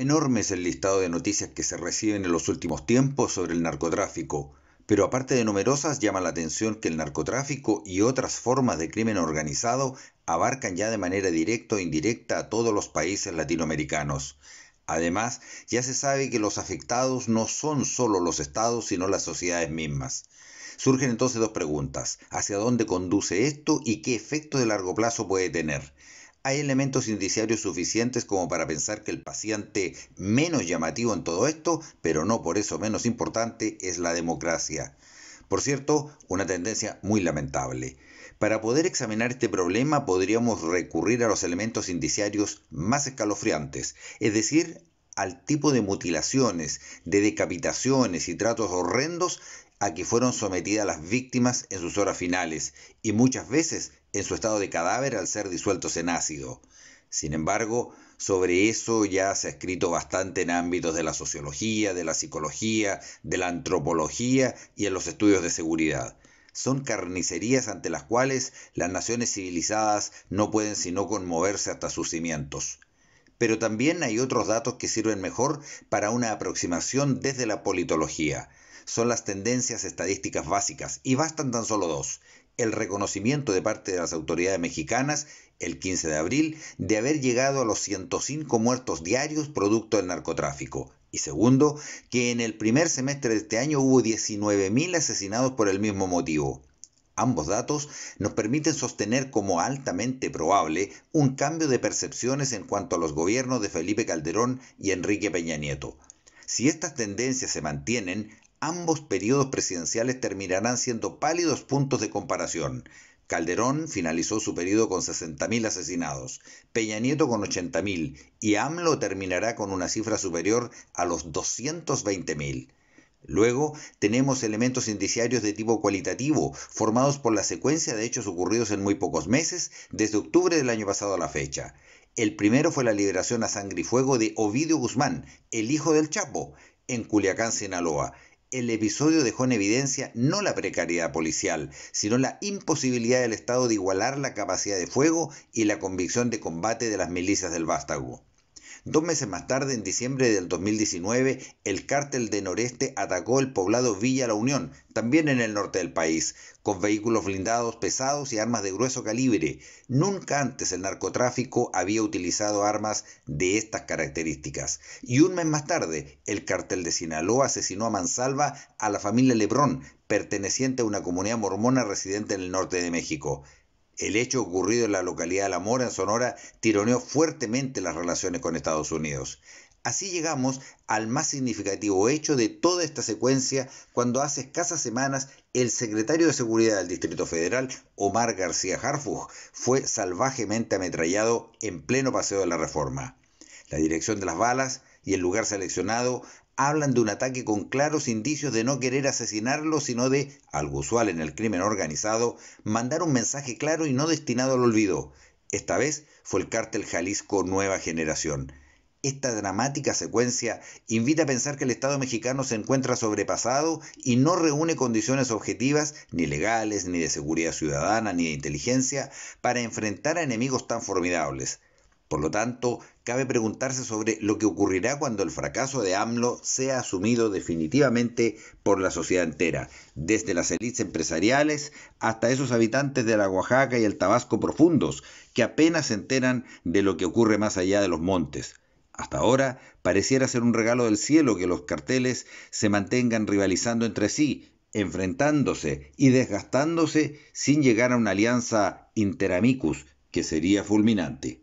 Enorme es el listado de noticias que se reciben en los últimos tiempos sobre el narcotráfico, pero aparte de numerosas llama la atención que el narcotráfico y otras formas de crimen organizado abarcan ya de manera directa o indirecta a todos los países latinoamericanos. Además, ya se sabe que los afectados no son solo los estados, sino las sociedades mismas. Surgen entonces dos preguntas. ¿Hacia dónde conduce esto y qué efecto de largo plazo puede tener? hay elementos indiciarios suficientes como para pensar que el paciente menos llamativo en todo esto, pero no por eso menos importante, es la democracia. Por cierto, una tendencia muy lamentable. Para poder examinar este problema podríamos recurrir a los elementos indiciarios más escalofriantes, es decir, al tipo de mutilaciones, de decapitaciones y tratos horrendos a que fueron sometidas las víctimas en sus horas finales y muchas veces en su estado de cadáver al ser disueltos en ácido. Sin embargo, sobre eso ya se ha escrito bastante en ámbitos de la sociología, de la psicología, de la antropología y en los estudios de seguridad. Son carnicerías ante las cuales las naciones civilizadas no pueden sino conmoverse hasta sus cimientos. Pero también hay otros datos que sirven mejor para una aproximación desde la politología. Son las tendencias estadísticas básicas, y bastan tan solo dos, el reconocimiento de parte de las autoridades mexicanas el 15 de abril de haber llegado a los 105 muertos diarios producto del narcotráfico. Y segundo, que en el primer semestre de este año hubo 19.000 asesinados por el mismo motivo. Ambos datos nos permiten sostener como altamente probable un cambio de percepciones en cuanto a los gobiernos de Felipe Calderón y Enrique Peña Nieto. Si estas tendencias se mantienen, ambos periodos presidenciales terminarán siendo pálidos puntos de comparación. Calderón finalizó su periodo con 60.000 asesinados, Peña Nieto con 80.000 y AMLO terminará con una cifra superior a los 220.000. Luego tenemos elementos indiciarios de tipo cualitativo, formados por la secuencia de hechos ocurridos en muy pocos meses, desde octubre del año pasado a la fecha. El primero fue la liberación a sangre y fuego de Ovidio Guzmán, el hijo del Chapo, en Culiacán, Sinaloa, el episodio dejó en evidencia no la precariedad policial, sino la imposibilidad del Estado de igualar la capacidad de fuego y la convicción de combate de las milicias del vástago. Dos meses más tarde, en diciembre del 2019, el cártel de Noreste atacó el poblado Villa La Unión, también en el norte del país, con vehículos blindados pesados y armas de grueso calibre. Nunca antes el narcotráfico había utilizado armas de estas características. Y un mes más tarde, el cártel de Sinaloa asesinó a mansalva a la familia Lebrón, perteneciente a una comunidad mormona residente en el norte de México. El hecho ocurrido en la localidad de La Mora, en Sonora, tironeó fuertemente las relaciones con Estados Unidos. Así llegamos al más significativo hecho de toda esta secuencia cuando hace escasas semanas el secretario de Seguridad del Distrito Federal, Omar García Harfug, fue salvajemente ametrallado en pleno paseo de la reforma. La dirección de las balas y el lugar seleccionado hablan de un ataque con claros indicios de no querer asesinarlo, sino de, algo usual en el crimen organizado, mandar un mensaje claro y no destinado al olvido. Esta vez fue el cártel Jalisco Nueva Generación. Esta dramática secuencia invita a pensar que el Estado mexicano se encuentra sobrepasado y no reúne condiciones objetivas, ni legales, ni de seguridad ciudadana, ni de inteligencia, para enfrentar a enemigos tan formidables. Por lo tanto, cabe preguntarse sobre lo que ocurrirá cuando el fracaso de AMLO sea asumido definitivamente por la sociedad entera, desde las élites empresariales hasta esos habitantes de la Oaxaca y el Tabasco profundos, que apenas se enteran de lo que ocurre más allá de los montes. Hasta ahora pareciera ser un regalo del cielo que los carteles se mantengan rivalizando entre sí, enfrentándose y desgastándose sin llegar a una alianza interamicus que sería fulminante.